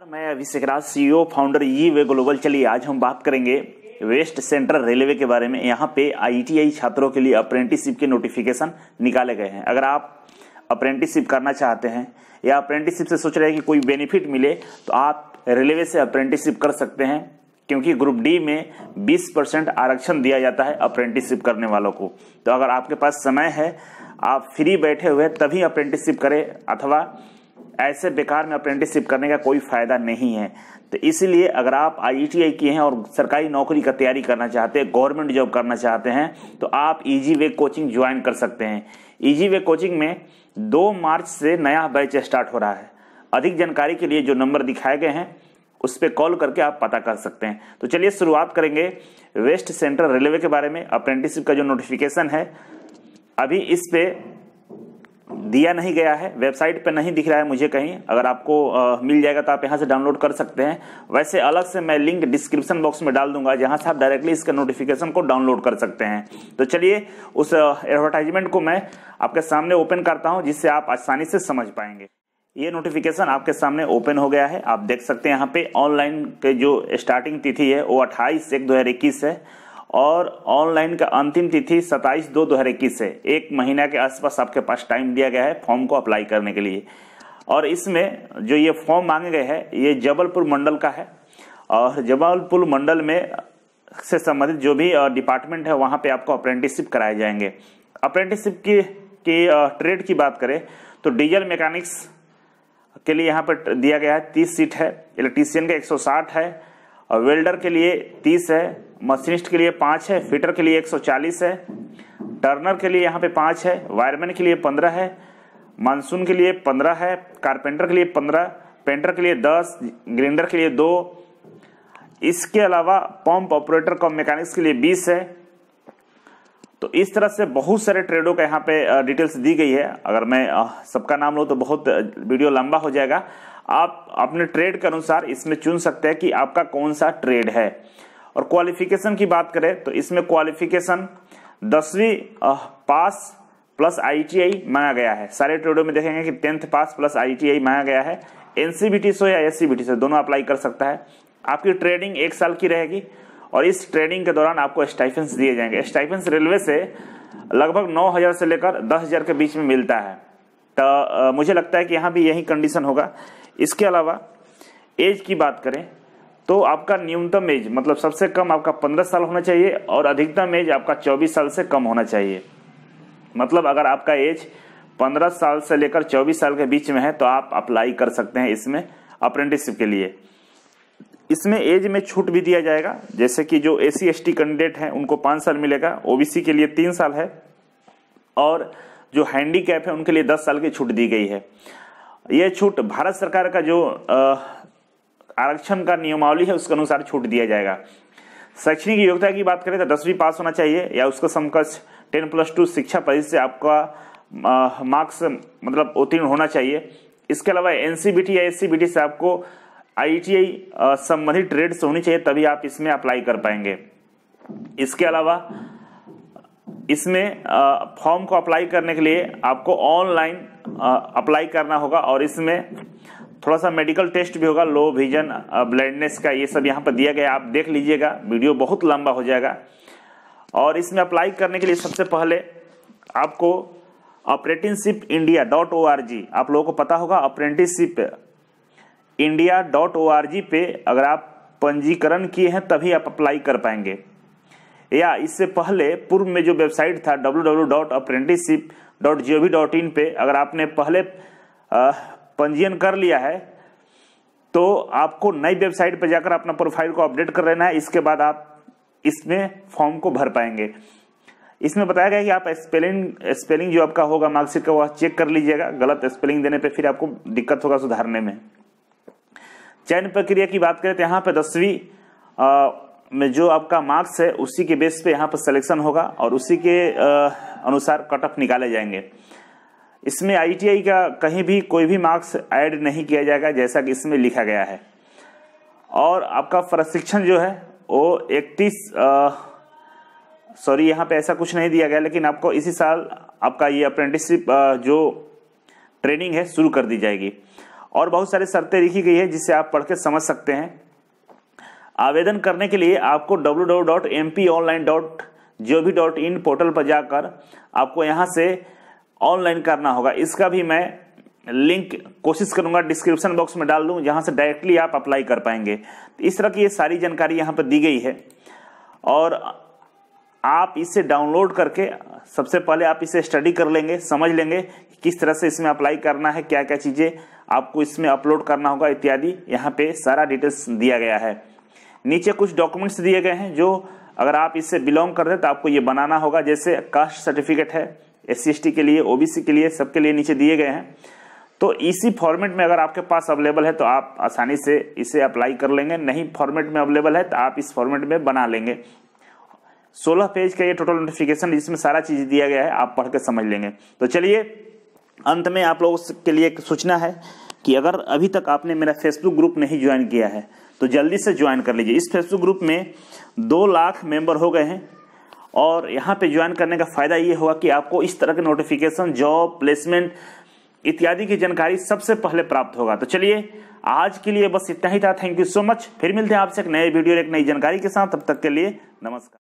नमस्कार मैं Abhishek Raj CEO founder E Way Global चलिए आज हम बात करेंगे वेस्ट सेंट्रल रेलवे के बारे में यहाँ पे आईटीआई छात्रों के लिए अप्रेंटिसशिप के नोटिफिकेशन निकाले गए हैं अगर आप अप्रेंटिसशिप करना चाहते हैं या अप्रेंटिसशिप से सोच रहे हैं कि कोई बेनिफिट मिले तो आप रेलवे से अप्रेंटिसशिप कर सकते हैं क्योंकि ग्रुप डी में 20 परसेंट आरक्षण दिया जाता है अप्रेंटिसशिप करने वालों को तो अगर आपके पास समय है आप फ्री बैठे हुए तभी अप्रेंटिसशिप करें अथवा ऐसे बेकार में अप्रेंटिसशिप करने का कोई फ़ायदा नहीं है तो इसलिए अगर आप आई किए हैं और सरकारी नौकरी का तैयारी करना चाहते हैं गवर्नमेंट जॉब करना चाहते हैं तो आप ईजी वे कोचिंग ज्वाइन कर सकते हैं ईजी वे कोचिंग में दो मार्च से नया बैच स्टार्ट हो रहा है अधिक जानकारी के लिए जो नंबर दिखाए गए हैं उस पर कॉल करके आप पता कर सकते हैं तो चलिए शुरुआत करेंगे वेस्ट सेंट्रल रेलवे के बारे में अप्रेंटिसशिप का जो नोटिफिकेशन है अभी इस पर दिया नहीं गया है वेबसाइट पे नहीं दिख रहा है मुझे कहीं अगर आपको आ, मिल जाएगा तो आप यहाँ से डाउनलोड कर सकते हैं वैसे अलग से मैं लिंक डिस्क्रिप्शन बॉक्स में डाल दूंगा जहाँ से आप डायरेक्टली इसके नोटिफिकेशन को डाउनलोड कर सकते हैं तो चलिए उस एडवर्टाइजमेंट को मैं आपके सामने ओपन करता हूँ जिससे आप आसानी से समझ पाएंगे ये नोटिफिकेशन आपके सामने ओपन हो गया है आप देख सकते हैं यहाँ पे ऑनलाइन के जो स्टार्टिंग तिथि है वो अट्ठाईस एक दो है और ऑनलाइन का अंतिम तिथि 27 दो दो हज़ार इक्कीस है एक महीना के आसपास आपके पास टाइम दिया गया है फॉर्म को अप्लाई करने के लिए और इसमें जो ये फॉर्म मांगे गए हैं ये जबलपुर मंडल का है और जबलपुर मंडल में से संबंधित जो भी डिपार्टमेंट है वहाँ पे आपको अप्रेंटिसशिप कराए जाएंगे अप्रेंटिसशिप की, की ट्रेड की बात करें तो डीजल मैकेनिक्स के लिए यहाँ पर दिया गया है तीस सीट है इलेक्ट्रीशियन का 160 है और वेल्डर के लिए तीस है मशीनिस्ट के लिए पाँच है फिटर के लिए 140 है टर्नर के लिए यहाँ पे पाँच है वायरमैन के लिए पंद्रह है मानसून के लिए पंद्रह है कारपेंटर के लिए पंद्रह पेंटर के लिए दस ग्रिंडर के लिए दो इसके अलावा पंप ऑपरेटर कॉम मैकेनिक्स के लिए बीस है तो इस तरह से बहुत सारे ट्रेडों का यहाँ पे डिटेल्स दी गई है अगर मैं सबका नाम लूँ तो बहुत वीडियो लंबा हो जाएगा आप अपने ट्रेड के अनुसार इसमें चुन सकते हैं कि आपका कौन सा ट्रेड है और क्वालिफिकेशन की बात करें तो इसमें क्वालिफिकेशन दसवीं पास प्लस आईटीआई मांगा गया है सारे ट्रेडो में देखेंगे कि टेंथ पास प्लस आईटीआई मांगा गया है एनसीबीटी से या एससीबीटी से दोनों अप्लाई कर सकता है आपकी ट्रेडिंग एक साल की रहेगी और इस ट्रेडिंग के दौरान आपको स्टाइफेंस दिए जाएंगे स्टाइफेंस रेलवे से लगभग नौ हज़ार से लेकर दस हज़ार के बीच में मिलता है तो मुझे लगता है कि यहाँ भी यही कंडीशन होगा इसके अलावा एज की बात करें तो आपका न्यूनतम एज मतलब सबसे कम आपका पंद्रह साल होना चाहिए और अधिकतम एज आपका चौबीस साल से कम होना चाहिए मतलब अगर आपका एज पंद्रह साल से लेकर चौबीस साल के बीच में है तो आप अप्लाई कर सकते हैं इसमें अप्रेंटिसशिप के लिए इसमें एज में छूट भी दिया जाएगा जैसे कि जो A C S T candidate हैं उनको पाँच साल मिलेगा ओबीसी के लिए तीन साल है और जो हैंडीकैप है उनके लिए दस साल की छूट दी गई है यह छूट भारत सरकार का जो आ, आरक्षण का नियमावली है उसके अनुसार छूट दिया जाएगा शैक्षणिक योग्यता की बात करें तो दसवीं पास होना चाहिए या उसका समकक्ष टेन प्लस टू शिक्षा परिषद से आपका मार्क्स मतलब उत्तीर्ण होना चाहिए इसके अलावा एन या एस से आपको आई संबंधित ट्रेड से होनी चाहिए तभी आप इसमें अप्लाई कर पाएंगे इसके अलावा इसमें फॉर्म को अप्लाई करने के लिए आपको ऑनलाइन अप्लाई करना होगा और इसमें थोड़ा सा मेडिकल टेस्ट भी होगा लो विजन ब्लाइंडनेस का ये सब यहाँ पर दिया गया आप देख लीजिएगा वीडियो बहुत लंबा हो जाएगा और इसमें अप्लाई करने के लिए सबसे पहले आपको apprenticeship India dot O R G आप लोगों को पता होगा apprenticeship India dot O R G पे अगर आप पंजीकरण किए हैं तभी आप अप्लाई कर पाएंगे या इससे पहले पूर्व में जो वेबसाइट था W W dot apprenticeship dot G O V dot in पे अगर आपने पहले uh, पंजीयन कर लिया है तो आपको नई वेबसाइट पर जाकर अपना प्रोफाइल को अपडेट कर लेना है इसके बाद आप इसमें फॉर्म को भर पाएंगे इसमें बताया गया कि आप स्पेलिंग स्पेलिंग जो आपका होगा मार्कशीट का वह चेक कर लीजिएगा गलत स्पेलिंग देने पे फिर आपको दिक्कत होगा सुधारने में चयन प्रक्रिया की बात करें तो यहाँ पे दसवीं में जो आपका मार्क्स है उसी के बेस पे यहाँ पर सिलेक्शन होगा और उसी के आ, अनुसार कट ऑफ निकाले जाएंगे इसमें आईटीआई का कहीं भी कोई भी मार्क्स ऐड नहीं किया जाएगा जैसा कि इसमें लिखा गया है और आपका प्रशिक्षण जो है वो इकतीस सॉरी यहाँ पे ऐसा कुछ नहीं दिया गया लेकिन आपको इसी साल आपका ये अप्रेंटिसशिप जो ट्रेनिंग है शुरू कर दी जाएगी और बहुत सारी शर्तें लिखी गई है जिसे आप पढ़ के समझ सकते हैं आवेदन करने के लिए आपको W W dot M P online dot V dot in portal पर जाकर आपको यहाँ से ऑनलाइन करना होगा इसका भी मैं लिंक कोशिश करूंगा डिस्क्रिप्शन बॉक्स में डाल दूं जहां से डायरेक्टली आप अप्लाई कर पाएंगे तो इस तरह की ये सारी जानकारी यहाँ पर दी गई है और आप इसे डाउनलोड करके सबसे पहले आप इसे स्टडी कर लेंगे समझ लेंगे कि किस तरह से इसमें अप्लाई करना है क्या क्या चीज़ें आपको इसमें अपलोड करना होगा इत्यादि यहाँ पे सारा डिटेल्स दिया गया है नीचे कुछ डॉक्यूमेंट्स दिए गए हैं जो अगर आप इससे बिलोंग करते हैं तो आपको ये बनाना होगा जैसे कास्ट सर्टिफिकेट है एस सी के लिए ओबीसी के लिए सबके लिए नीचे दिए गए हैं तो इसी फॉर्मेट में अगर आपके पास अवेलेबल है तो आप आसानी से इसे अप्लाई कर लेंगे नहीं फॉर्मेट में अवेलेबल है तो आप इस फॉर्मेट में बना लेंगे सोलह पेज का ये टोटल नोटिफिकेशन जिसमें सारा चीज दिया गया है आप पढ़ के समझ लेंगे तो चलिए अंत में आप लोगों के लिए एक सूचना है कि अगर अभी तक आपने मेरा फेसबुक ग्रुप नहीं ज्वाइन किया है तो जल्दी से ज्वाइन कर लीजिए इस फेसबुक ग्रुप में दो लाख मेंबर हो गए हैं और यहाँ पे ज्वाइन करने का फ़ायदा ये हुआ कि आपको इस तरह के नोटिफिकेशन जॉब प्लेसमेंट इत्यादि की जानकारी सबसे पहले प्राप्त होगा तो चलिए आज के लिए बस इतना ही था थैंक यू सो मच फिर मिलते हैं आपसे एक नए वीडियो एक नई जानकारी के साथ तब तक के लिए नमस्कार